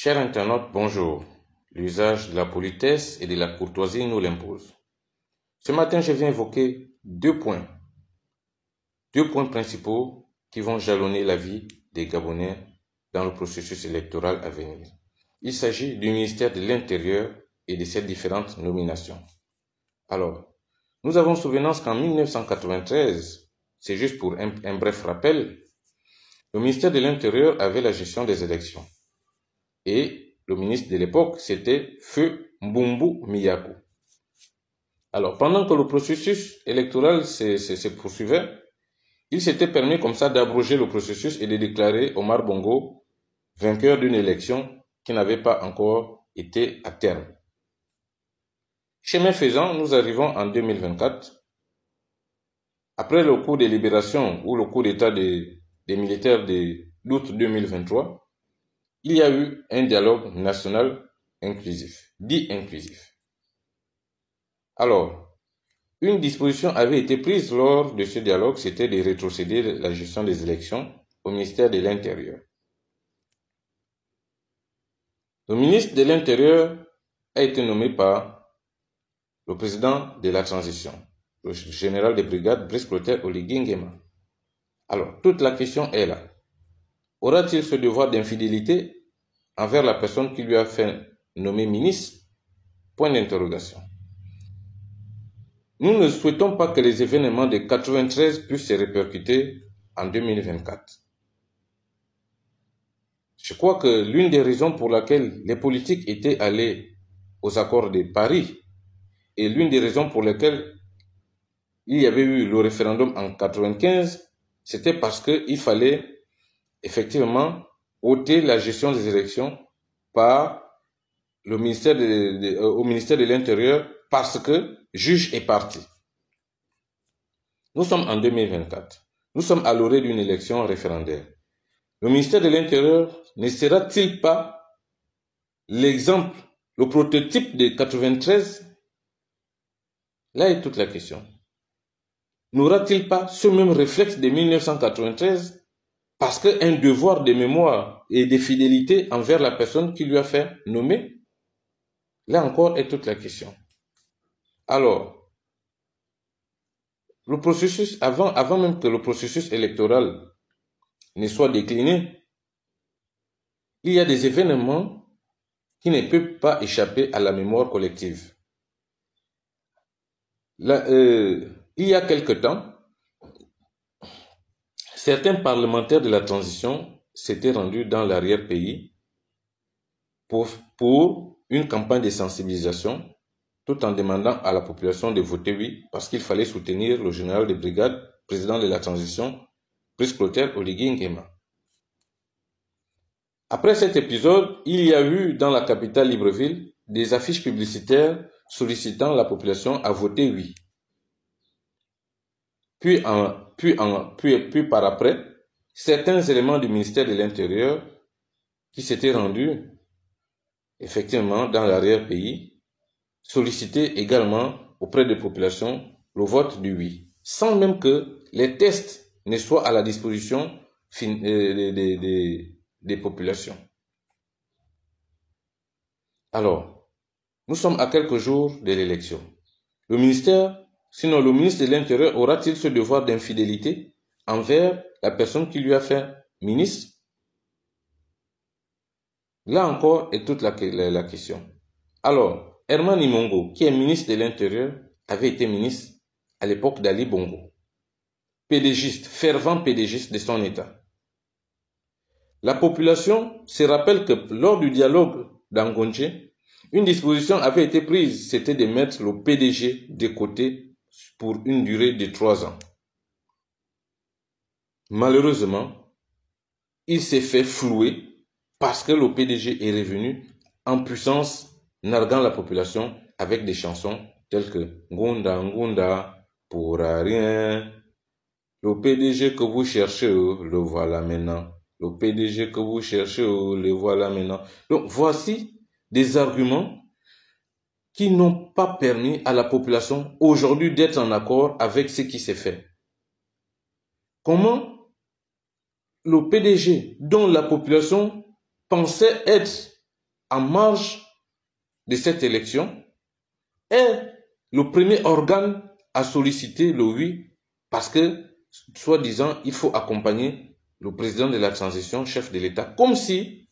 Chers internautes, bonjour. L'usage de la politesse et de la courtoisie nous l'impose. Ce matin, je viens évoquer deux points, deux points principaux qui vont jalonner la vie des Gabonais dans le processus électoral à venir. Il s'agit du ministère de l'Intérieur et de ses différentes nominations. Alors, nous avons souvenance qu'en 1993, c'est juste pour un bref rappel, le ministère de l'Intérieur avait la gestion des élections. Et le ministre de l'époque, c'était Feu Mbumbu Miyako. Alors, pendant que le processus électoral se, poursuivait, il s'était permis comme ça d'abroger le processus et de déclarer Omar Bongo vainqueur d'une élection qui n'avait pas encore été à terme. Chemin faisant, nous arrivons en 2024. Après le coup de libération ou le coup d'état des, militaires d'août 2023, il y a eu un dialogue national inclusif, dit inclusif. Alors, une disposition avait été prise lors de ce dialogue, c'était de rétrocéder la gestion des élections au ministère de l'Intérieur. Le ministre de l'Intérieur a été nommé par le président de la transition, le général de brigade Brice Clotaire Oligui Alors, toute la question est là aura-t-il ce devoir d'infidélité envers la personne qui lui a fait nommer ministre Point d'interrogation. Nous ne souhaitons pas que les événements de 1993 puissent se répercuter en 2024. Je crois que l'une des raisons pour laquelle les politiques étaient allés aux accords de Paris et l'une des raisons pour lesquelles il y avait eu le référendum en 1995, c'était parce qu'il fallait effectivement ôter la gestion des élections par le ministère euh, au ministère de l'Intérieur parce que juge est parti. Nous sommes en 2024. Nous sommes à l'orée d'une élection référendaire. Le ministère de l'Intérieur ne sera-t-il pas l'exemple, le prototype de 1993 Là est toute la question. N'aura-t-il pas ce même réflexe de 1993 parce qu'un devoir de mémoire et de fidélité envers la personne qui lui a fait nommer, là encore est toute la question. Alors, le processus, avant, avant même que le processus électoral ne soit décliné, il y a des événements qui ne peuvent pas échapper à la mémoire collective. Euh, il y a quelque temps, Certains parlementaires de la transition s'étaient rendus dans l'arrière-pays pour, une campagne de sensibilisation tout en demandant à la population de voter oui parce qu'il fallait soutenir le général de brigade, président de la transition, Brice Clotaire Oligui Nguema. Après cet épisode, il y a eu dans la capitale Libreville des affiches publicitaires sollicitant la population à voter oui. Puis, en, puis, en, puis, puis par après, certains éléments du ministère de l'Intérieur qui s'étaient rendus effectivement dans l'arrière-pays sollicitaient également auprès des populations le vote du oui, sans même que les tests ne soient à la disposition euh, des populations. Alors, nous sommes à quelques jours de l'élection. Le ministère Sinon, le ministre de l'Intérieur aura-t-il ce devoir d'infidélité envers la personne qui lui a fait ministre Là encore est toute la, question. Alors, Herman Imongo, qui est ministre de l'Intérieur, avait été ministre à l'époque d'Ali Bongo. Pédégiste, fervent pédégiste de son État. La population se rappelle que lors du dialogue d'Angonje, une disposition avait été prise, c'était de mettre le PDG de côté pour une durée de trois ans. Malheureusement, il s'est fait flouer parce que le PDG est revenu en puissance, narguant la population avec des chansons telles que Gonda Ngunda pour rien. Le PDG que vous cherchez, le voilà maintenant. Le PDG que vous cherchez, le voilà maintenant. Donc voici des arguments qui n'ont pas permis à la population aujourd'hui d'être en accord avec ce qui s'est fait. Comment le PDG, dont la population pensait être en marge de cette élection, est le premier organe à solliciter le oui parce que, soi-disant, il faut accompagner le président de la transition, chef de l'État, comme si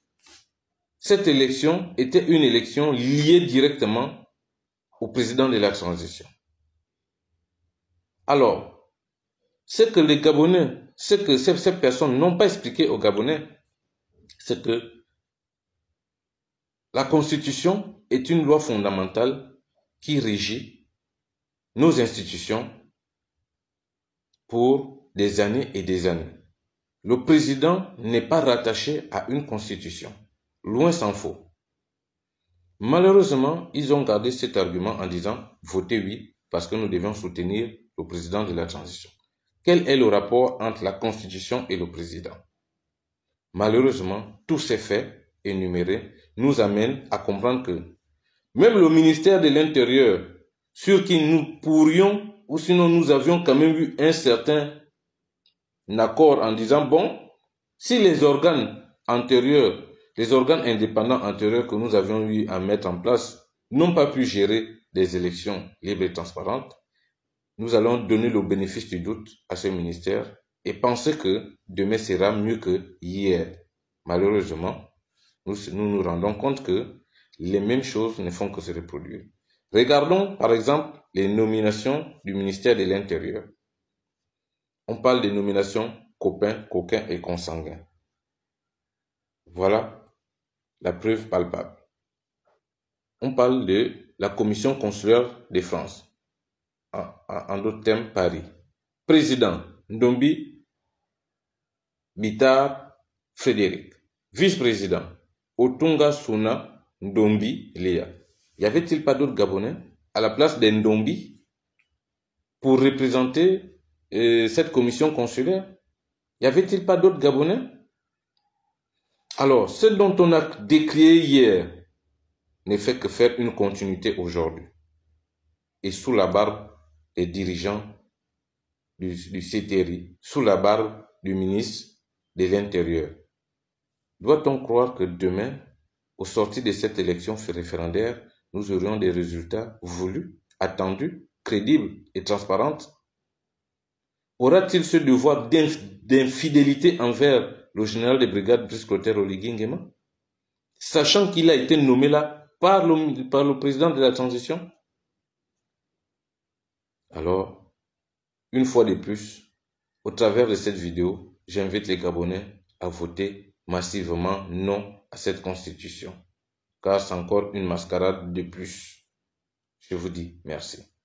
cette élection était une élection liée directement au président de la transition. Alors, ce que les Gabonais, ce que ces, personnes n'ont pas expliqué aux Gabonais, c'est que la Constitution est une loi fondamentale qui régit nos institutions pour des années et des années. Le président n'est pas rattaché à une constitution. Loin s'en faut. Malheureusement, ils ont gardé cet argument en disant votez oui parce que nous devons soutenir le président de la transition. Quel est le rapport entre la Constitution et le président Malheureusement, tous ces faits énumérés nous amènent à comprendre que même le ministère de l'Intérieur, sur qui nous pourrions ou sinon nous avions quand même eu un certain accord en disant bon, si les organes antérieurs les organes indépendants antérieurs que nous avions eu à mettre en place n'ont pas pu gérer des élections libres et transparentes. Nous allons donner le bénéfice du doute à ce ministère et penser que demain sera mieux que hier. Malheureusement, nous nous, rendons compte que les mêmes choses ne font que se reproduire. Regardons par exemple les nominations du ministère de l'Intérieur. On parle des nominations copains, coquins et consanguins. Voilà la preuve palpable. On parle de la Commission consulaire de France, en, d'autres termes Paris. Président Ndombi Bita Frédéric. Vice-président Otunga Suna Ndombi Léa. Y avait-il pas d'autres Gabonais à la place des Ndombi pour représenter euh, cette commission consulaire Y avait-il pas d'autres Gabonais alors, ce dont on a décrié hier ne fait que faire une continuité aujourd'hui. Et sous la barbe des dirigeants du, CTRI, sous la barbe du ministre de l'Intérieur. Doit-on croire que demain, au sorti de cette élection référendaire, nous aurions des résultats voulus, attendus, crédibles et transparents Aura-t-il ce devoir d'infidélité envers le général de brigade Brice Clotaire sachant qu'il a été nommé là par par le président de la transition Alors, une fois de plus, au travers de cette vidéo, j'invite les Gabonais à voter massivement non à cette constitution, car c'est encore une mascarade de plus. Je vous dis merci.